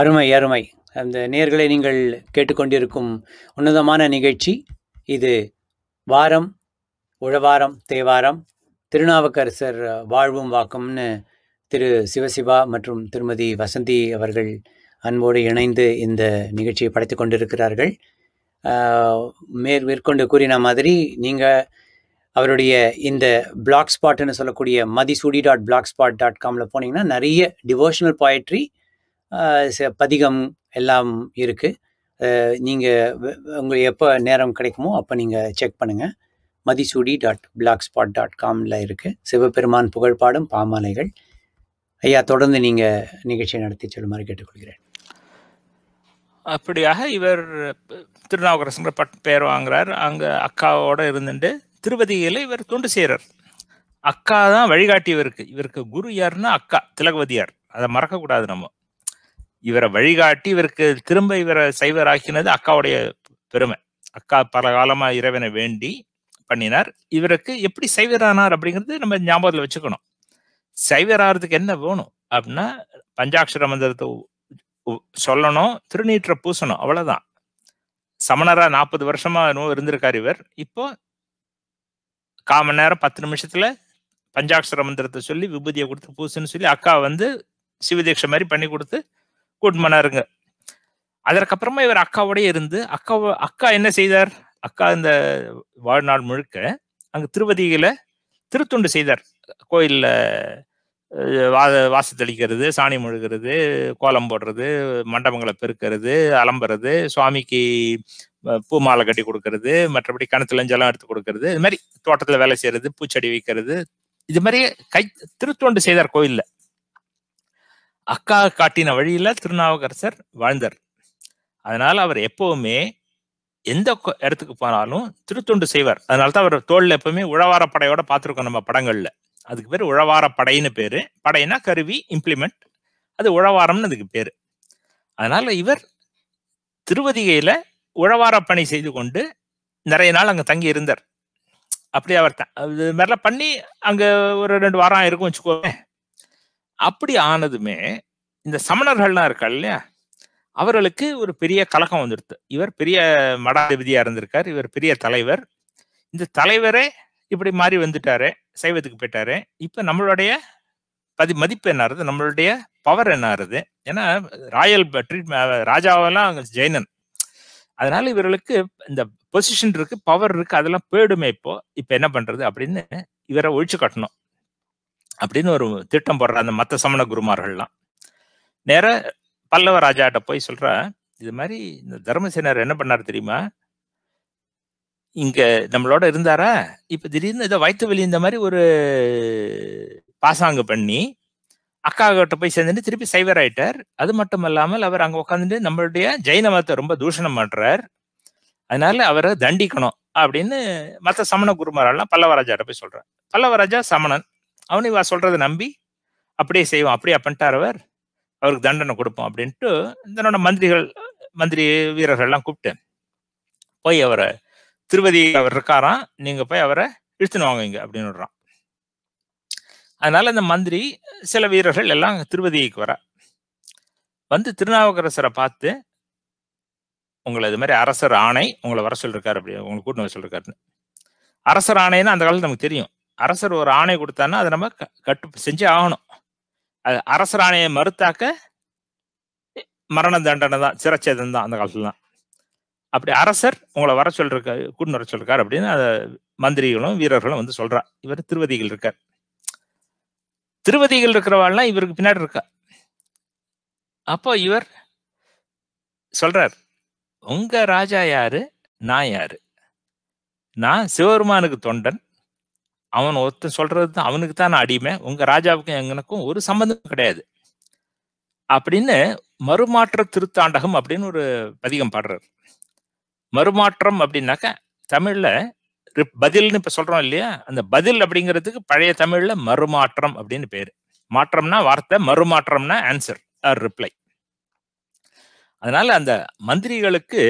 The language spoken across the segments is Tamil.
அருமை அருமை அந்த நேர்களை நீங்கள் கேட்டுக்கொண்டிருக்கும் உன்னதமான நிகழ்ச்சி இது வாரம் உழவாரம் தேவாரம் திருநாவுக்கரசர் வாழ்வும் வாக்கம்னு திரு சிவசிவா மற்றும் திருமதி வசந்தி அவர்கள் அன்போடு இணைந்து இந்த நிகழ்ச்சியை படைத்து கொண்டிருக்கிறார்கள் மேற் மேற்கொண்டு கூறின மாதிரி நீங்கள் அவருடைய இந்த பிளாக் ஸ்பாட்னு சொல்லக்கூடிய Mathisoodi dot blogspot dot காமில் போனீங்கன்னா நிறைய டிவோஷனல் பாய்ட்ரி பதிகம் எல்லாம் இருக்குது நீங்கள் உங்களுக்கு எப்போ நேரம் கிடைக்குமோ அப்போ நீங்கள் செக் பண்ணுங்கள் Mathisoodi dot blogspot dot காமில் இருக்குது சிவபெருமான் புகழ்பாடும் பாமாலைகள் ஐயா தொடர்ந்து நீங்கள் நிகழ்ச்சியை நடத்தி சொல்லுமாறு கேட்டுக்கொள்கிறேன் அப்படியாக இவர் திருநாவுக்கரசுங்கிற பட் பேர் வாங்குறார் அங்கே அக்காவோடு இருந்துட்டு திருவதியில் இவர் தொண்டு செய்கிறார் அக்கா தான் வழிகாட்டி இவருக்கு இவருக்கு குரு யாருன்னா அக்கா திலகவதியார் அதை மறக்கக்கூடாது நம்ம இவரை வழிகாட்டி இவருக்கு திரும்ப இவரை சைவராக்கினது அக்காவுடைய பெருமை அக்கா பல காலமா இறைவனை வேண்டி பண்ணினார் இவருக்கு எப்படி சைவரானார் அப்படிங்கிறது நம்ம ஞாபகத்தில் வச்சுக்கணும் சைவராகிறதுக்கு என்ன வேணும் அப்படின்னா பஞ்சாட்சர மந்திரத்தை சொல்லணும் திருநீற்றை பூசணும் அவ்வளவுதான் சமணரா நாற்பது வருஷமா இருந்திருக்கார் இவர் இப்போ மணி நேரம் பத்து நிமிஷத்துல பஞ்சாட்சர மந்திரத்தை சொல்லி விபூதியை கொடுத்து பூசுன்னு சொல்லி அக்கா வந்து சிவதீட்சை மாதிரி பண்ணி கொடுத்து கூட் மன்னருங்க அதற்கப்புறமா இவர் அக்காவோடய இருந்து அக்கா அக்கா என்ன செய்தார் அக்கா இந்த வாழ்நாள் முழுக்க அங்கு திருவதியில திருத்துண்டு செய்தார் கோயில்ல வாச வாசத்தளிக்கிறது சாணி முழுகிறது கோலம் போடுறது மண்டபங்களை பெருக்கிறது அலம்புறது சுவாமிக்கு பூ மாலை கட்டி கொடுக்கறது மற்றபடி கணத்துல ஜலம் எடுத்து கொடுக்கறது இது மாதிரி தோட்டத்துல வேலை செய்யறது பூச்செடி வைக்கிறது இது மாதிரி கை திருத்தொண்டு செய்தார் கோயில்ல அக்கா காட்டின வழியில திருநாவுக்கரசர் வாழ்ந்தார் அதனால அவர் எப்பவுமே எந்த இடத்துக்கு போனாலும் திருத்தொண்டு செய்வார் அதனால தான் அவர் தோல்ல எப்பவுமே உழவார படையோட பார்த்துருக்கோம் நம்ம படங்கள்ல அதுக்கு பேர் உழவார படைன்னு பேரு படைனா கருவி இம்ப்ளிமெண்ட் அது உழவாரம்னு அதுக்கு பேரு அதனால இவர் திருவதிகையில உழவார பணி செய்து கொண்டு நிறைய நாள் அங்க தங்கி இருந்தார் அப்படி அவர் இது மாதிரிலாம் பண்ணி அங்க ஒரு ரெண்டு வாரம் இருக்கும் வச்சுக்கோங்க அப்படி ஆனதுமே இந்த சமணர்கள்லாம் இருக்கா இல்லையா அவர்களுக்கு ஒரு பெரிய கலகம் வந்துடுது இவர் பெரிய மடாதிபதியா இருந்திருக்கார் இவர் பெரிய தலைவர் இந்த தலைவரே இப்படி மாறி வந்துட்டாரு சைவத்துக்கு போயிட்டாரு இப்ப நம்மளுடைய பதி மதிப்பு என்ன ஆறுது நம்மளுடைய பவர் என்ன ஆறுது ஏன்னா ராயல் ட்ரீட்மெண்ட் ராஜாவெல்லாம் ஜெயினன் அதனால இவர்களுக்கு இந்த பொசிஷன் இருக்கு பவர் இருக்கு அதெல்லாம் போயிடுமே இப்போ இப்ப என்ன பண்றது அப்படின்னு இவரை ஒழிச்சு கட்டணும் அப்படின்னு ஒரு திட்டம் போடுற அந்த மற்ற சமண குருமார்கள்லாம் நேர பல்லவ ராஜாட்ட போய் சொல்றா இது மாதிரி இந்த தர்மசேனர் என்ன பண்ணார் தெரியுமா இங்க நம்மளோட இருந்தாரா இப்ப திடீர்னு இதை வயிற்று வெளி இந்த மாதிரி ஒரு பாசாங்க பண்ணி அக்கா கிட்ட போய் சேர்ந்துட்டு திருப்பி சைவர் ஆயிட்டார் அது மட்டும் இல்லாமல் அவர் அங்க உட்காந்துட்டு நம்மளுடைய ஜெயின மதத்தை ரொம்ப தூஷணம் பண்றார் அதனால அவரை தண்டிக்கணும் அப்படின்னு மற்ற சமண குருமாரெல்லாம் பல்லவராஜாட்ட போய் சொல்றார் பல்லவராஜா சமணன் அவனு இவா சொல்றதை நம்பி அப்படியே செய்வோம் அப்படியே பண்ணிட்டார் அவர் அவருக்கு தண்டனை கொடுப்போம் அப்படின்ட்டு தன்னோட மந்திரிகள் மந்திரி வீரர்கள் எல்லாம் கூப்பிட்டு போய் அவரை திருவதி அவர் இருக்காராம் நீங்க போய் அவரை இழுத்துன்னு வாங்குவீங்க அப்படின்னு விடுறான் அதனால இந்த மந்திரி சில வீரர்கள் எல்லாம் திருவதிக்கு வர வந்து திருநாவுக்கரசரை பார்த்து உங்களை இது மாதிரி அரசர் ஆணை உங்களை வர சொல்லிருக்காரு அப்படி உங்களை கூட்டணி வர சொல்லிருக்காருன்னு அரசர் ஆணைன்னு அந்த காலத்தில் நமக்கு தெரியும் அரசர் ஒரு ஆணை கொடுத்தாருன்னா அதை நம்ம கட்டு செஞ்சே ஆகணும் அது அரசராணையை மறுத்தாக்க மரண தண்டனை தான் சிறச்சேதம் தான் அந்த காலத்துல தான் அப்படி அரசர் உங்களை வர சொல்லிருக்க கூட்டு வர சொல்லிருக்கார் அப்படின்னு அதை மந்திரிகளும் வீரர்களும் வந்து சொல்றா இவர் திருவதிகள் இருக்கார் திருவதிகள் இருக்கிறவாள்லாம் இவருக்கு பின்னாடி இருக்கா அப்போ இவர் சொல்றார் உங்க ராஜா யாரு நான் யாரு நான் சிவபெருமானுக்கு தொண்டன் அவன் ஒருத்தன் சொல்றது தான் அவனுக்கு தான் நான் அடிமை உங்க ராஜாவுக்கும் எங்கனுக்கும் ஒரு சம்பந்தம் கிடையாது அப்படின்னு மறுமாற்ற திருத்தாண்டகம் அப்படின்னு ஒரு பதிகம் பாடுறாரு மறுமாற்றம் அப்படின்னாக்க தமிழ்ல பதில்னு இப்ப சொல்றோம் இல்லையா அந்த பதில் அப்படிங்கிறதுக்கு பழைய தமிழ்ல மறுமாற்றம் அப்படின்னு பேரு மாற்றம்னா வார்த்தை மறுமாற்றம்னா ஆன்சர் ஆர் ரிப்ளை அதனால அந்த மந்திரிகளுக்கு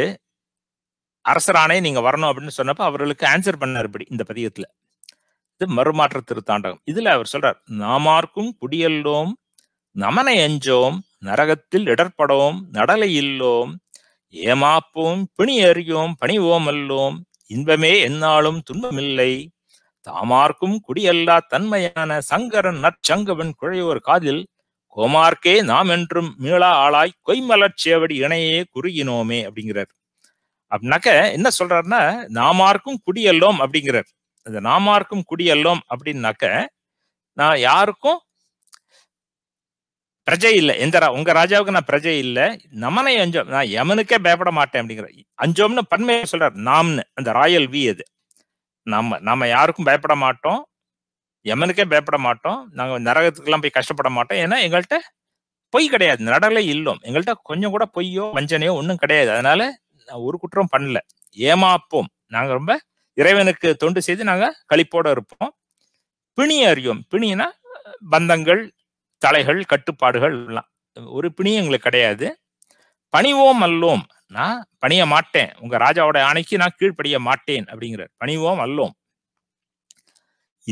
அரசரானே நீங்க வரணும் அப்படின்னு சொன்னப்ப அவர்களுக்கு ஆன்சர் பண்ணார் இப்படி இந்த பதிகத்துல இது மறுமாற்ற திருத்தாண்டகம் இதுல அவர் சொல்றார் நாமார்க்கும் குடியல்லோம் நமனை எஞ்சோம் நரகத்தில் இடர்படோம் நடலை இல்லோம் ஏமாப்போம் பிணி அறியோம் பணிவோம் அல்லோம் இன்பமே என்னாலும் துன்பமில்லை தாமார்க்கும் குடியல்லா தன்மையான சங்கரன் நற்சங்கவன் குழையோர் காதில் கோமார்க்கே நாம் என்றும் மீளா ஆளாய் கொய்மலர்ச்சேவடி இணையே குறுகினோமே அப்படிங்கிறார் அப்படின்னாக்க என்ன சொல்றாருன்னா நாமார்க்கும் குடியல்லோம் அப்படிங்கிறார் இந்த நாமார்க்கும் குடியல்லோம் அப்படின்னாக்க நான் யாருக்கும் பிரஜை இல்லை எந்த உங்க ராஜாவுக்கு நான் பிரஜை இல்லை நமனை அஞ்சோம் நான் யமனுக்கே பயப்பட மாட்டேன் அப்படிங்கிற அஞ்சோம்னு பன்மையை சொல்றாரு நாம்னு அந்த ராயல் வி அது நம்ம நம்ம யாருக்கும் பயப்பட மாட்டோம் யமனுக்கே பயப்பட மாட்டோம் நாங்கள் நரகத்துக்கெல்லாம் போய் கஷ்டப்பட மாட்டோம் ஏன்னா எங்கள்கிட்ட பொய் கிடையாது நடலை இல்லோம் எங்கள்கிட்ட கொஞ்சம் கூட பொய்யோ வஞ்சனையோ ஒன்றும் கிடையாது அதனால நான் ஒரு குற்றம் பண்ணல ஏமாப்போம் நாங்கள் ரொம்ப இறைவனுக்கு தொண்டு செய்து நாங்க கழிப்போட இருப்போம் பிணி அறியோம் பிணினா பந்தங்கள் தலைகள் கட்டுப்பாடுகள் எல்லாம் ஒரு பிணி எங்களுக்கு கிடையாது பணிவோம் அல்லோம் நான் பணிய மாட்டேன் உங்க ராஜாவோட ஆணைக்கு நான் கீழ்ப்படிய மாட்டேன் அப்படிங்கிறார் பணிவோம் அல்லோம்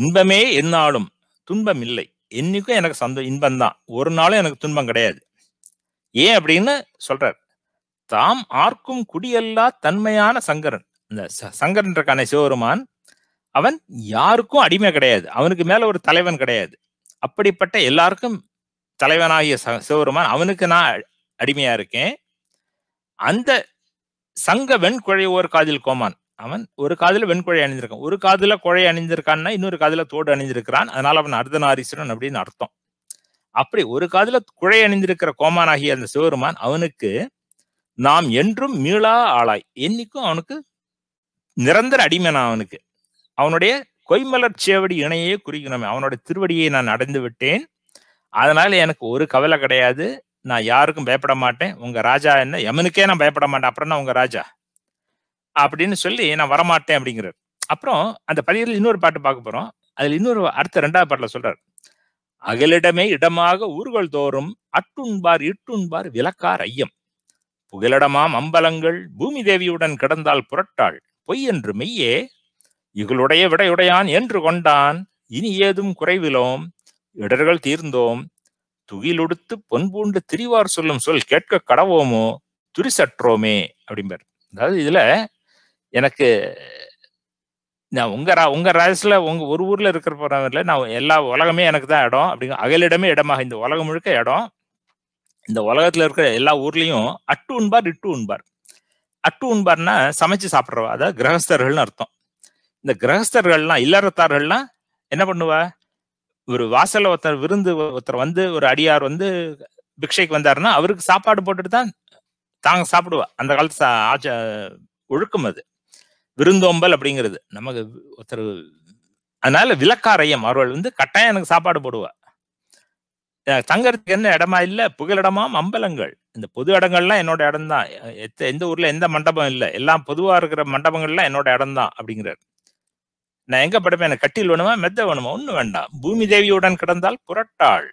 இன்பமே என்னாலும் துன்பம் இல்லை என்னைக்கும் எனக்கு சந்தோ இன்பம்தான் ஒரு நாளும் எனக்கு துன்பம் கிடையாது ஏன் அப்படின்னு சொல்றார் தாம் ஆர்க்கும் குடியல்லா தன்மையான சங்கரன் இந்த சங்கர்ன்றக்கான சிவபெருமான் அவன் யாருக்கும் அடிமை கிடையாது அவனுக்கு மேல ஒரு தலைவன் கிடையாது அப்படிப்பட்ட எல்லாருக்கும் தலைவனாகிய சிவபெருமான் அவனுக்கு நான் அடிமையா இருக்கேன் அந்த சங்க வெண்குழை ஒரு காதில் கோமான் அவன் ஒரு காதில் வெண்குழை அணிந்திருக்கான் ஒரு காதில் குழை அணிந்திருக்கான்னா இன்னொரு காதில் தோடு அணிந்திருக்கிறான் அதனால அவன் அர்த்தநாரீஸ்வரன் அப்படின்னு அர்த்தம் அப்படி ஒரு காதில் குழை அணிந்திருக்கிற கோமானாகிய அந்த சிவபெருமான் அவனுக்கு நாம் என்றும் மீளா ஆளாய் என்னைக்கும் அவனுக்கு நிரந்தர அடிமை நான் அவனுக்கு அவனுடைய கொய்மலர் சேவடி இணையே குறிக்கணுமே அவனுடைய திருவடியை நான் அடைந்து விட்டேன் அதனால எனக்கு ஒரு கவலை கிடையாது நான் யாருக்கும் பயப்பட மாட்டேன் உங்க ராஜா என்ன எமனுக்கே நான் பயப்பட மாட்டேன் அப்புறம் நான் உங்க ராஜா அப்படின்னு சொல்லி நான் வரமாட்டேன் அப்படிங்கிறார் அப்புறம் அந்த பதிவில் இன்னொரு பாட்டு பார்க்க போறோம் அதுல இன்னொரு அடுத்த ரெண்டாவது பாட்டில் சொல்றாரு அகலிடமே இடமாக ஊர்கள் தோறும் அட்டுண்பார் இட்டுண்பார் விளக்கார் ஐயம் புகலிடமாம் அம்பலங்கள் பூமி தேவியுடன் கிடந்தால் புரட்டாள் பொய் என்று மெய்யே இகளுடைய விடையுடையான் என்று கொண்டான் இனி ஏதும் குறைவிலோம் இடர்கள் தீர்ந்தோம் துகிலுடுத்து பொன்பூண்டு திரிவார் சொல்லும் சொல் கேட்க கடவோமோ துரிசற்றோமே அப்படிம்பார் அதாவது இதுல எனக்கு நான் உங்க உங்க ராஜ்ல உங்க ஒரு ஊர்ல இருக்கிற போறவரில் நான் எல்லா உலகமே எனக்கு தான் இடம் அப்படிங்க அகலிடமே இடமாக இந்த உலகம் முழுக்க இடம் இந்த உலகத்துல இருக்கிற எல்லா ஊர்லயும் அட்டு உண்பார் இட்டு உண்பார் அட்டு உண்பார்னா சமைச்சு சாப்பிட்றவா அதாவது கிரகஸ்தர்கள்னு அர்த்தம் இந்த கிரகஸ்தர்கள்லாம் இல்லறத்தார்கள்லாம் என்ன பண்ணுவா ஒரு வாசல ஒருத்தர் விருந்து ஒருத்தர் வந்து ஒரு அடியார் வந்து பிக்ஷைக்கு வந்தாருன்னா அவருக்கு சாப்பாடு போட்டுட்டு தான் தாங்க சாப்பிடுவா அந்த காலத்து ஆச்ச ஒழுக்கம் அது விருந்தோம்பல் அப்படிங்கிறது நமக்கு ஒருத்தர் அதனால விளக்காரையம் அவர்கள் வந்து கட்டாயம் எனக்கு சாப்பாடு போடுவா தங்கறதுக்கு என்ன இடமா இல்ல புகலிடமாம் அம்பலங்கள் இந்த பொது இடங்கள்லாம் என்னோட இடம் தான் எந்த ஊர்ல எந்த மண்டபம் இல்லை எல்லாம் பொதுவா இருக்கிற மண்டபங்கள்லாம் என்னோட இடம் தான் அப்படிங்கிறார் நான் எங்க படுப்பேன் எனக்கு கட்டில் வேணுமா மெத்த வேணுமா ஒண்ணு வேண்டாம் பூமி தேவியுடன் கிடந்தால் புரட்டாள்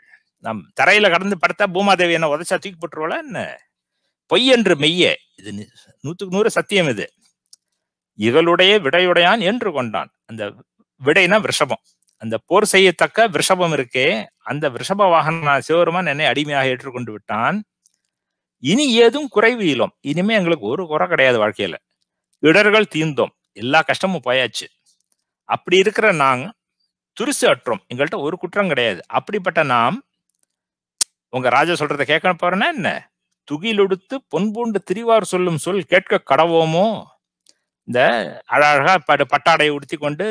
நம் தரையில கடந்து படுத்தா பூமாதேவி என்ன உதச்சா தூக்கி போட்டுருவாளா என்ன பொய் என்று மெய்ய இது நூத்துக்கு நூறு சத்தியம் இது இவளுடைய விடையுடையான் என்று கொண்டான் அந்த விடைனா விஷபம் அந்த போர் செய்யத்தக்க விஷபம் இருக்கே அந்த விஷப வாகனம் சிவருமான் என்னை அடிமையாக ஏற்றுக்கொண்டு விட்டான் இனி ஏதும் குறைவு இயலும் இனிமே எங்களுக்கு ஒரு குறை கிடையாது வாழ்க்கையில இடர்கள் தீர்ந்தோம் எல்லா கஷ்டமும் போயாச்சு அப்படி இருக்கிற நாங்க துருசு அற்றோம் எங்கள்கிட்ட ஒரு குற்றம் கிடையாது அப்படிப்பட்ட நாம் உங்க ராஜா சொல்றத கேட்க போறேன்னா என்ன துகிலொடுத்து பொன்பூண்டு திரிவார் சொல்லும் சொல் கேட்க கடவோமோ இந்த அழகா பட பட்டாடையை உடுத்தி கொண்டு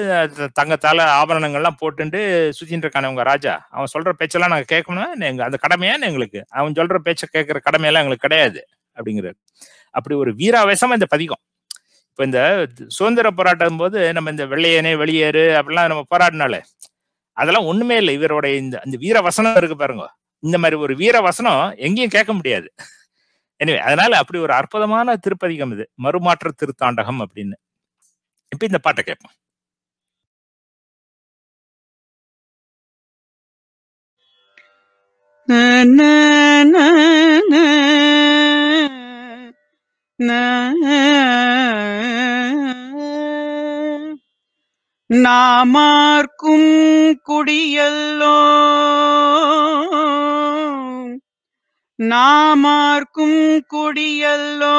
தங்கத்தால ஆபரணங்கள்லாம் போட்டுண்டு சுத்தின் இருக்கான உங்க ராஜா அவன் சொல்ற பேச்செல்லாம் நாங்க கேட்கணும்னா எங்க அந்த கடமையான எங்களுக்கு அவன் சொல்ற பேச்சை கேட்கிற கடமையெல்லாம் எங்களுக்கு கிடையாது அப்படிங்கிறாரு அப்படி ஒரு வீராவேசமா இந்த பதிகம் இப்ப இந்த சுதந்திர போராட்டம் போது நம்ம இந்த வெள்ளையனே வெளியேறு அப்படிலாம் நம்ம போராடினாலே அதெல்லாம் ஒண்ணுமே இல்லை இவரோட இந்த அந்த வீர வசனம் இருக்கு பாருங்க இந்த மாதிரி ஒரு வீர வசனம் எங்கேயும் கேட்க முடியாது எனவே அதனால அப்படி ஒரு அற்புதமான திருப்பதிகம் இது மறுமாற்ற திருத்தாண்டகம் அப்படின்னு இப்ப இந்த பாட்டை கேட்போம் நாமார்க்கும் குடியல்லோ நாமார்க்கும் குடியல்லோ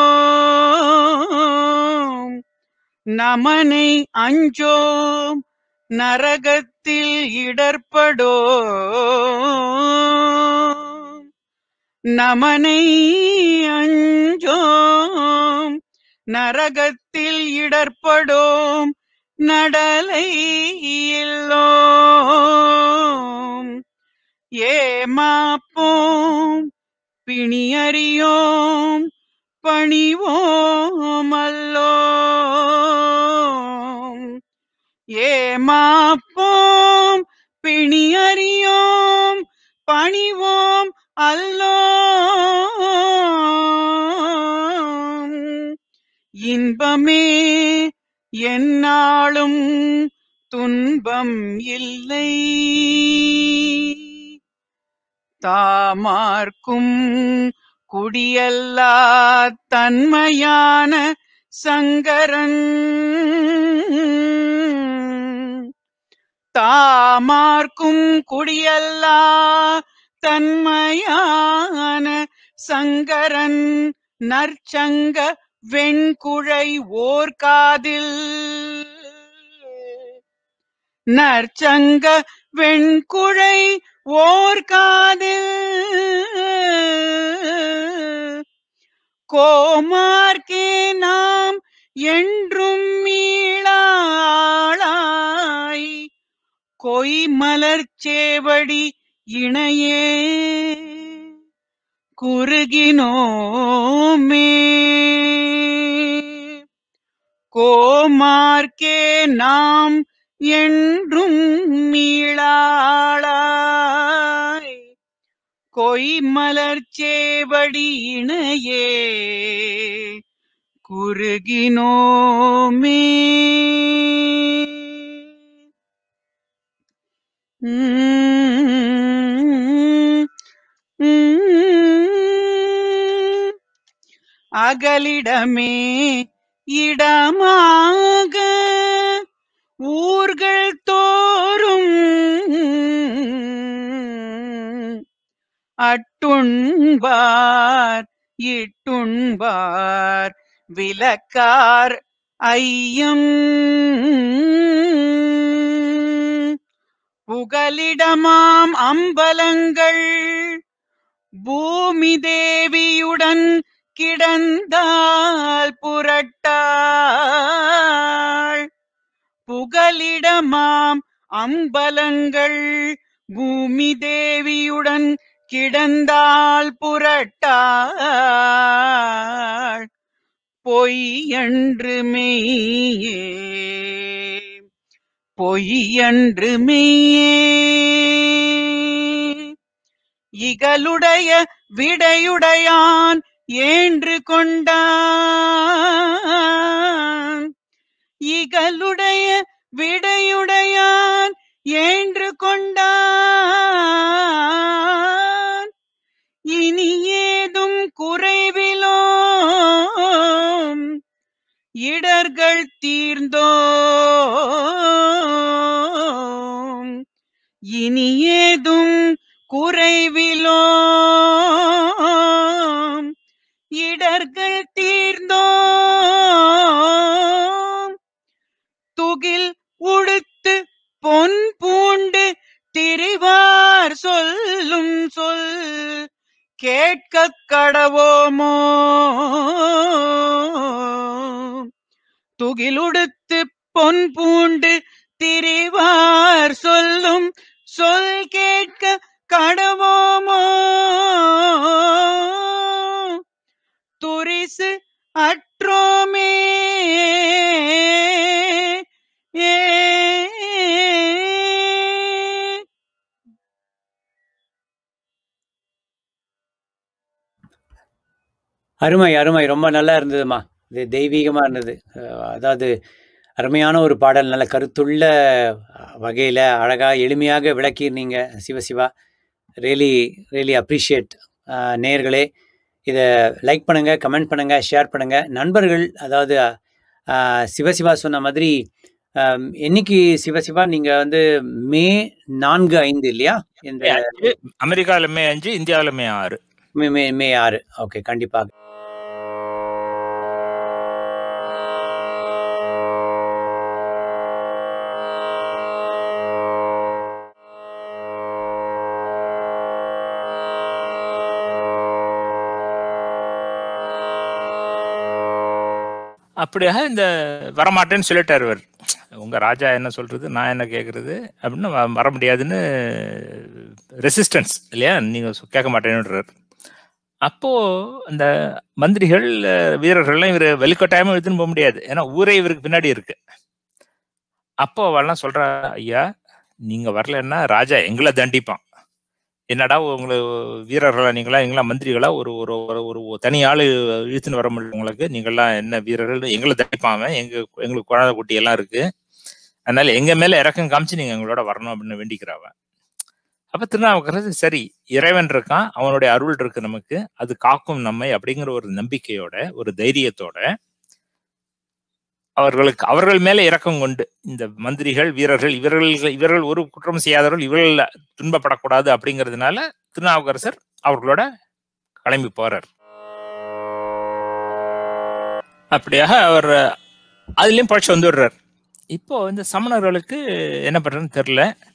நமனை அஞ்சோம் நரகத்தில் இடர்படோ நமனை அஞ்சோம் நரகத்தில் இடர்படோம் நடலை இல்லோம் ஏமாப்போம் பிணி பிணியறியோம் பணிவோமல்லோ ஏமாப்போம் அறியோம் பணிவோம் அல்லோ இன்பமே என்னாலும் துன்பம் இல்லை தாமார்க்கும் குடியல்லா தன்மையான சங்கரன் தாமார்க்கும் குடியல்லா தன்மையான சங்கரன் நற்சங்க வெண்குழை ஓர்காதில் நற்சங்க வெண்குழை ஓர் காதில் கோமார்க்கே நாம் என்றும் மீளாளாய் மலர் சேவடி இணையே குறுகினோமே கோமார்க்கே நாம் என்றும் மீளாளாய் கொய்மலர் சேவடி இணையே குறுகினோமே அகலிடமே இடமாக ஊர்கள் தோறும் அட்டுண்பார் இட்டுண்பார் விளக்கார் ஐயம் புகலிடமாம் அம்பலங்கள் பூமி தேவியுடன் கிடந்தால் புரட்டா அம்பலிடமாம் அம்பலங்கள் பூமி தேவியுடன் கிடந்தால் புரட்டாள் பொய்யன்று மெய்யே பொய்யன்று மெய்யே இகலுடைய விடையுடையான் ஏன்று கொண்டான் இகளுடைய விடையுடையான் என்று கொண்டான் இனி ஏதும் குறைவிலோ இடர்கள் தீர்ந்தோ இனி ஏதும் குறைவிலோ முகில் உடுத்து பொன் பூண்டு திரிவார் சொல்லும் சொல் கேட்க கடவோமோ துகிலுடுத்து பொன் பூண்டு திரிவார் சொல்லும் சொல் கேட்க கடவோமோ அருமை அருமை ரொம்ப நல்லா இருந்ததும்மா. இது தெய்வீகமாக இருந்தது. அதாவது அருமையான ஒரு பாடல். நல்ல கருத்துள்ள வகையில் அழகாக எளிமையாக விளக்கியிருந்தீங்க சிவசிவா. Really really appreciate. நேர்களே நேயர்களே, லைக் பண்ணுங்கள் கமெண்ட் பண்ணுங்கள் ஷேர் பண்ணுங்கள் நண்பர்கள் அதாவது சிவசிவா சொன்ன மாதிரி என்னைக்கு சிவசிவா நீங்க வந்து மே நான்கு ஐந்து இல்லையா? இந்த மே 5 அமெரிக்கால மே ஆறு மே ஆறு மே மே ஆறு ஓகே கண்டிப்பாக. அப்படியாக இந்த வரமாட்டேன்னு சொல்லிட்டார் அவர் உங்கள் ராஜா என்ன சொல்கிறது நான் என்ன கேட்குறது அப்படின்னு வர முடியாதுன்னு ரெசிஸ்டன்ஸ் இல்லையா நீங்கள் கேட்க மாட்டேன்னுறார் அப்போது அந்த மந்திரிகள் வீரர்கள்லாம் இவர் வெளிக்கட்டாயமாக எடுத்துன்னு போக முடியாது ஏன்னா ஊரே இவருக்கு பின்னாடி இருக்கு அப்போ அவெல்லாம் சொல்கிறா ஐயா நீங்கள் வரலன்னா ராஜா எங்களை தண்டிப்பான் என்னடா உங்களை வீரர்களா நீங்களா எங்கெல்லாம் மந்திரிகளா ஒரு ஒரு ஒரு தனி ஆள் இழுத்துன்னு வர முடியல உங்களுக்கு நீங்கள்லாம் என்ன வீரர்கள் எங்களை தடைப்பாம எங்க எங்களுக்கு குழந்தை குட்டி எல்லாம் இருக்கு அதனால எங்க மேல இறக்கம் காமிச்சு நீங்க எங்களோட வரணும் அப்படின்னு வேண்டிக்கிறாவ அப்ப திருநாவுக்கரசு சரி இறைவன் இருக்கான் அவனுடைய அருள் இருக்கு நமக்கு அது காக்கும் நம்மை அப்படிங்கிற ஒரு நம்பிக்கையோட ஒரு தைரியத்தோட அவர்களுக்கு அவர்கள் மேலே இரக்கம் கொண்டு இந்த மந்திரிகள் வீரர்கள் இவர்கள் இவர்கள் ஒரு குற்றம் செய்யாதவர்கள் இவர்கள் துன்பப்படக்கூடாது அப்படிங்கிறதுனால திருநாவுக்கரசர் அவர்களோட கிளம்பி போறார் அப்படியாக அவர் அதுலயும் பழச்சு வந்துடுறார் இப்போ இந்த சமணர்களுக்கு என்ன பண்றதுன்னு தெரியல